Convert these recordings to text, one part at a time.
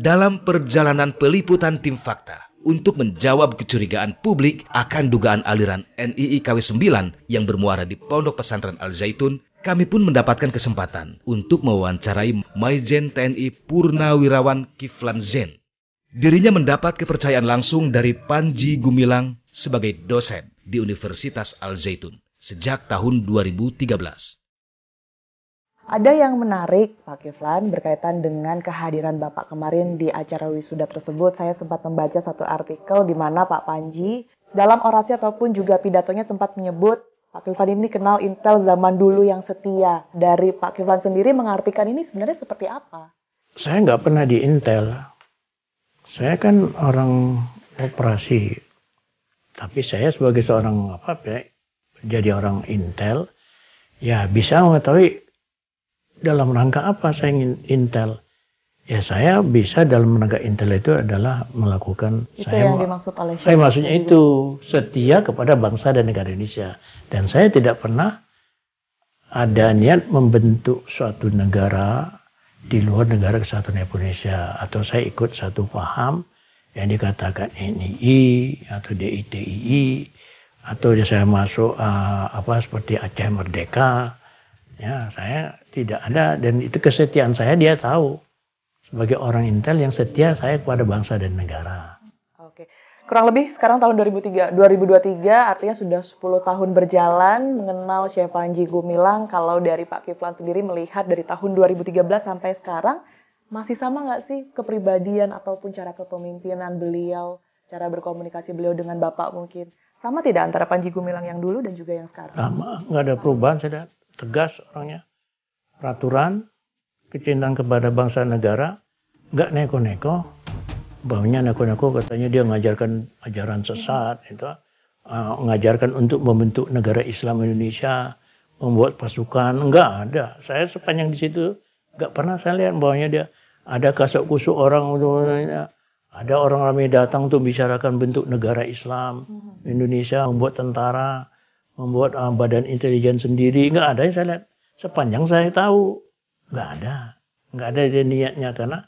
dalam perjalanan peliputan tim fakta untuk menjawab kecurigaan publik akan dugaan aliran NII KW9 yang bermuara di Pondok Pesantren Al-Zaitun, kami pun mendapatkan kesempatan untuk mewawancarai Maijen TNI Purnawirawan Kiflan Zen. Dirinya mendapat kepercayaan langsung dari Panji Gumilang sebagai dosen di Universitas Al-Zaitun sejak tahun 2013. Ada yang menarik, Pak Kiflan, berkaitan dengan kehadiran Bapak kemarin di acara wisuda tersebut. Saya sempat membaca satu artikel di mana Pak Panji dalam orasi ataupun juga pidatonya sempat menyebut Pak Kiflan ini kenal Intel zaman dulu yang setia. Dari Pak Kiflan sendiri mengartikan ini sebenarnya seperti apa? Saya nggak pernah di Intel. Saya kan orang operasi. Tapi saya sebagai seorang apa ya, jadi orang Intel, ya bisa mengetahui dalam rangka apa saya ingin intel? Ya saya bisa dalam rangka intel itu adalah melakukan itu saya yang dimaksud oleh eh, saya maksudnya itu setia kepada bangsa dan negara Indonesia dan saya tidak pernah ada niat membentuk suatu negara di luar negara kesatuan Indonesia atau saya ikut satu paham yang dikatakan NII atau DITII atau saya masuk uh, apa seperti Aceh Merdeka Ya, saya tidak ada dan itu kesetiaan saya dia tahu. Sebagai orang intel yang setia saya kepada bangsa dan negara. Oke. Kurang lebih sekarang tahun 2003, 2023 artinya sudah 10 tahun berjalan mengenal Chef Panji Gumilang. Kalau dari Pak Kiflan sendiri melihat dari tahun 2013 sampai sekarang masih sama nggak sih kepribadian ataupun cara kepemimpinan beliau, cara berkomunikasi beliau dengan Bapak mungkin? Sama tidak antara Panji Gumilang yang dulu dan juga yang sekarang? Sama, nggak ada perubahan, saya tegas orangnya, peraturan, kecintaan kepada bangsa negara, nggak neko-neko, baunya neko-neko katanya dia mengajarkan ajaran sesat, iya. itu uh, mengajarkan untuk membentuk negara Islam Indonesia, membuat pasukan, nggak ada. Saya sepanjang di situ nggak pernah saya lihat baunya dia ada kasut kusuk orang ada orang ramai datang untuk bicarakan bentuk negara Islam hmm. Indonesia membuat tentara membuat uh, badan intelijen sendiri nggak ada yang saya lihat sepanjang saya tahu nggak ada nggak ada dia niatnya karena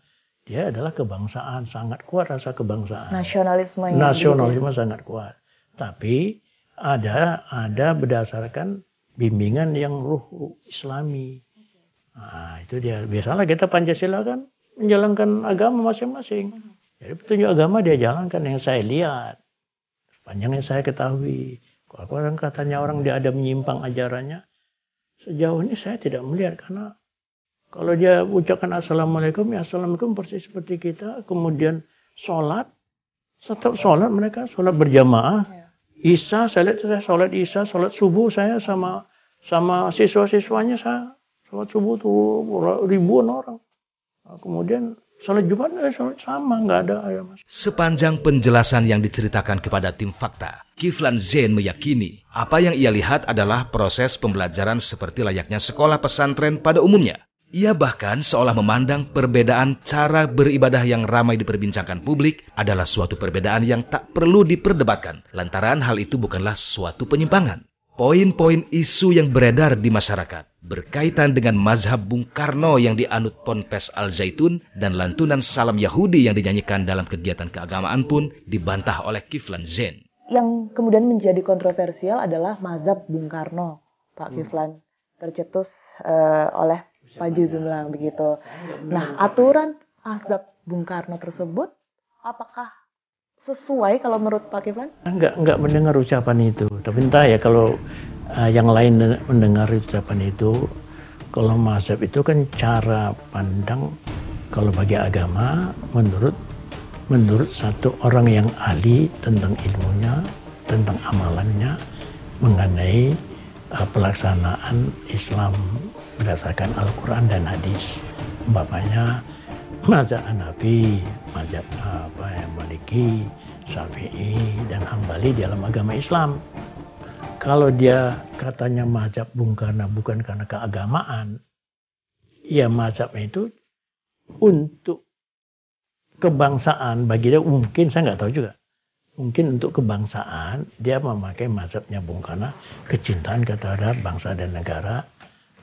dia adalah kebangsaan sangat kuat rasa kebangsaan gitu ya. nasionalisme nasionalisme gitu. sangat kuat tapi ada ada berdasarkan bimbingan yang ruh islami nah, itu dia biasalah kita pancasila kan menjalankan agama masing-masing mm-hmm. jadi petunjuk agama dia jalankan yang saya lihat sepanjang yang saya ketahui kalau katanya orang dia ada menyimpang ajarannya, sejauh ini saya tidak melihat karena kalau dia ucapkan assalamualaikum, ya assalamualaikum persis seperti kita. Kemudian sholat, setiap sholat mereka sholat berjamaah. Iya. Isa saya lihat saya sholat Isa, sholat subuh saya sama sama siswa-siswanya saya sholat subuh tuh ribuan orang. kemudian Sholat Jumat eh, sholat sama, nggak ada. Ya, mas. Sepanjang penjelasan yang diceritakan kepada tim fakta, Kiflan Zain meyakini apa yang ia lihat adalah proses pembelajaran seperti layaknya sekolah pesantren pada umumnya. Ia bahkan seolah memandang perbedaan cara beribadah yang ramai diperbincangkan publik adalah suatu perbedaan yang tak perlu diperdebatkan, lantaran hal itu bukanlah suatu penyimpangan poin-poin isu yang beredar di masyarakat berkaitan dengan mazhab Bung Karno yang dianut Ponpes Al-Zaitun dan lantunan salam Yahudi yang dinyanyikan dalam kegiatan keagamaan pun dibantah oleh Kiflan Zain. Yang kemudian menjadi kontroversial adalah mazhab Bung Karno, Pak hmm. Kiflan, tercetus uh, oleh Pak Gumilang ya? begitu. Nah, aturan mazhab Bung Karno tersebut apakah sesuai kalau menurut Pak Kiflan? Enggak, enggak mendengar ucapan itu. Tapi entah ya kalau Eh, yang lain mendengar ucapan itu kalau mazhab itu kan cara pandang kalau bagi agama menurut menurut satu orang yang ahli tentang ilmunya tentang amalannya mengenai uh, pelaksanaan Islam berdasarkan Al-Quran dan hadis Bapaknya mazhab Hanafi mazhab eh, apa yang memiliki Syafi'i dan Hambali dalam agama Islam kalau dia katanya mazhab Bung Karno bukan karena keagamaan, ya mazhab itu untuk kebangsaan bagi dia mungkin saya nggak tahu juga. Mungkin untuk kebangsaan dia memakai mazhabnya Bung Karno kecintaan terhadap bangsa dan negara.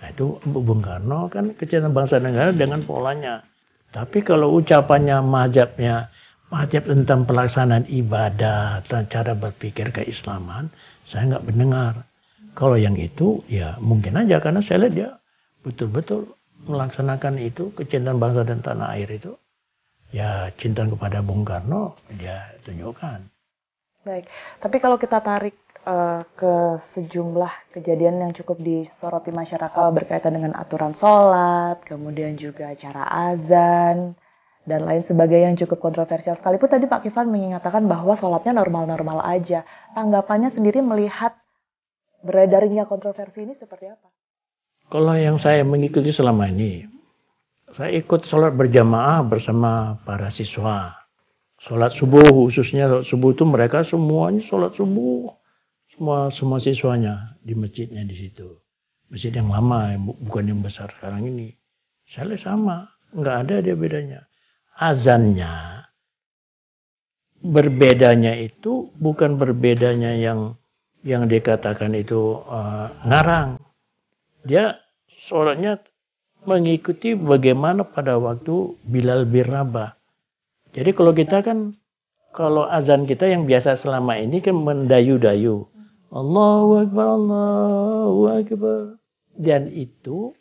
Nah, itu Bung Karno kan kecintaan bangsa dan negara dengan polanya. Tapi kalau ucapannya mazhabnya Wajib tentang pelaksanaan ibadah, tentang cara berpikir keislaman, saya nggak mendengar. Kalau yang itu, ya mungkin aja karena saya lihat dia betul-betul melaksanakan itu kecintaan bangsa dan tanah air itu. Ya cinta kepada Bung Karno dia tunjukkan. Baik, tapi kalau kita tarik eh, ke sejumlah kejadian yang cukup disoroti masyarakat berkaitan dengan aturan sholat, kemudian juga cara azan, dan lain sebagainya yang cukup kontroversial. Sekalipun tadi Pak Kifan mengingatkan bahwa sholatnya normal-normal aja. Tanggapannya sendiri melihat beredarnya kontroversi ini seperti apa? Kalau yang saya mengikuti selama ini, saya ikut sholat berjamaah bersama para siswa. Sholat subuh khususnya sholat subuh itu mereka semuanya sholat subuh. Semua semua siswanya di masjidnya di situ. Masjid yang lama, bukan yang besar sekarang ini. Saya sama, nggak ada dia bedanya azannya. Berbedanya itu bukan berbedanya yang yang dikatakan itu uh, ngarang. Dia sholatnya mengikuti bagaimana pada waktu Bilal bin Jadi kalau kita kan kalau azan kita yang biasa selama ini kan mendayu-dayu. Allahu Akbar, Allahu Akbar. Dan itu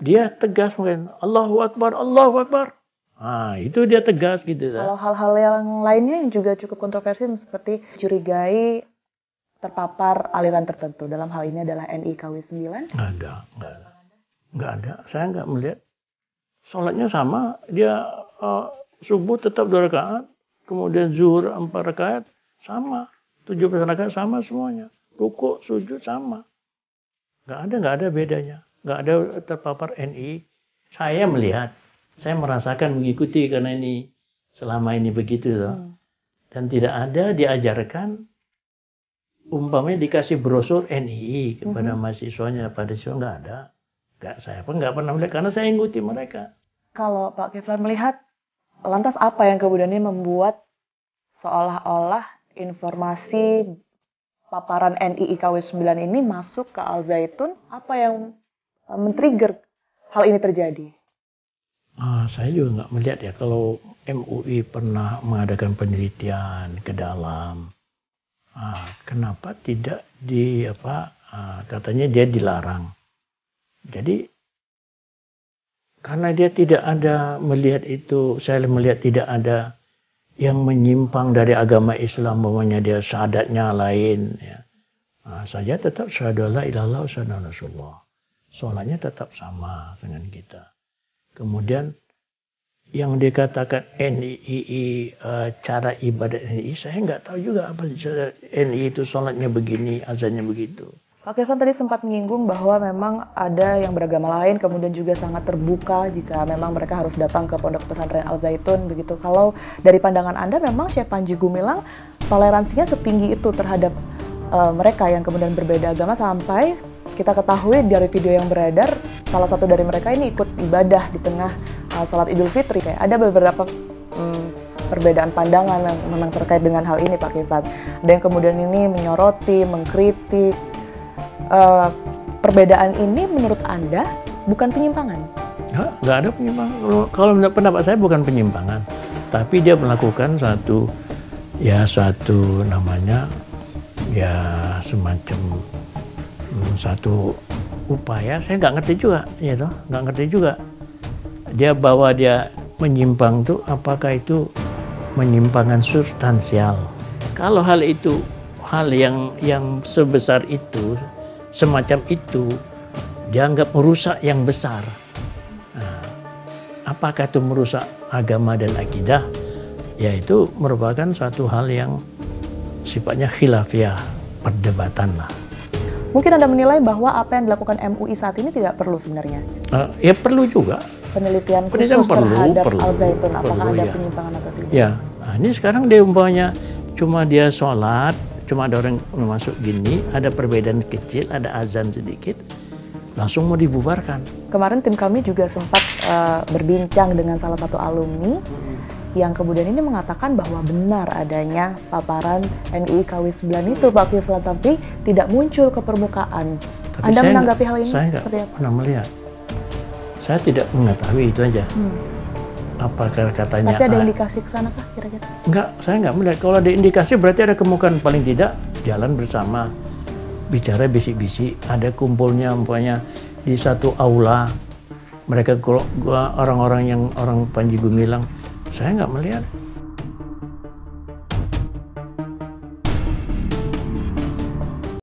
dia tegas mungkin Allahu Akbar, Allahu Akbar. Ah, itu dia tegas gitu. Ya. Kalau hal-hal yang lainnya yang juga cukup kontroversi seperti curigai terpapar aliran tertentu. Dalam hal ini adalah NIKW 9. Nggak ada, nggak ada. Nggak ada. Saya nggak melihat. Sholatnya sama, dia uh, subuh tetap dua rakaat, kemudian zuhur empat rakaat, sama. Tujuh belas sama semuanya. Ruku, sujud sama. Nggak ada, nggak ada bedanya. Nggak ada terpapar NI. Saya melihat saya merasakan mengikuti karena ini selama ini begitu Hmm. dan tidak ada diajarkan umpamanya dikasih brosur NII kepada -hmm. mahasiswanya pada siswa nggak ada nggak saya pun nggak pernah melihat karena saya ngikuti mereka kalau Pak Kiflan melihat lantas apa yang kemudian ini membuat seolah-olah informasi paparan NII KW 9 ini masuk ke Al Zaitun apa yang eh, men-trigger hal ini terjadi Uh, saya juga nggak melihat ya kalau MUI pernah mengadakan penelitian ke dalam. Uh, kenapa tidak di apa uh, katanya dia dilarang. Jadi karena dia tidak ada melihat itu, saya melihat tidak ada yang menyimpang dari agama Islam, bahwanya dia syahadatnya lain. Ya. Nah, saya tetap syahadat la ilallah, Rasulullah. Sholatnya tetap sama dengan kita. Kemudian yang dikatakan NII eh, cara ibadat NII saya nggak tahu juga apa NII itu sholatnya begini azannya begitu. Pak Kirsan tadi sempat menyinggung bahwa memang ada yang beragama lain kemudian juga sangat terbuka jika memang mereka harus datang ke pondok pesantren Al Zaitun begitu. Kalau dari pandangan Anda memang Syekh Panji Gumilang toleransinya setinggi itu terhadap uh, mereka yang kemudian berbeda agama sampai kita ketahui dari video yang beredar salah satu dari mereka ini ikut ibadah di tengah uh, salat Idul Fitri kayak ada beberapa um, perbedaan pandangan yang memang terkait dengan hal ini Pak Kifat. Ada yang kemudian ini menyoroti, mengkritik. Uh, perbedaan ini menurut Anda bukan penyimpangan? Nggak ada penyimpangan. Kalau menurut pendapat saya bukan penyimpangan, tapi dia melakukan satu ya satu namanya ya semacam hmm, satu upaya saya nggak ngerti juga ya toh nggak ngerti juga dia bawa dia menyimpang tuh apakah itu menyimpangan substansial kalau hal itu hal yang yang sebesar itu semacam itu dianggap merusak yang besar nah, apakah itu merusak agama dan akidah yaitu merupakan suatu hal yang sifatnya khilafiah perdebatan lah Mungkin Anda menilai bahwa apa yang dilakukan MUI saat ini tidak perlu sebenarnya? Uh, ya perlu juga. Penelitian khusus Penelitian perlu, terhadap perlu, al-zaitun, apakah perlu, ada ya. penyimpangan atau tidak? Ya, nah, ini sekarang dia umpamanya cuma dia sholat, cuma ada orang masuk gini, ada perbedaan kecil, ada azan sedikit, langsung mau dibubarkan. Kemarin tim kami juga sempat uh, berbincang dengan salah satu alumni yang kemudian ini mengatakan bahwa benar adanya paparan NUI KW9 itu Pak Kiflan tapi tidak muncul ke permukaan. Tapi Anda menanggapi hal ini saya seperti apa? Pernah melihat. Saya tidak mengetahui itu aja. Hmm. Apa katanya? Tapi ada ah, indikasi ke sana kah kira-kira? Enggak, saya enggak melihat. Kalau ada indikasi berarti ada kemungkinan paling tidak jalan bersama bicara bisik-bisik, ada kumpulnya umpamanya di satu aula mereka kalau orang-orang yang orang Panji Gumilang saya nggak melihat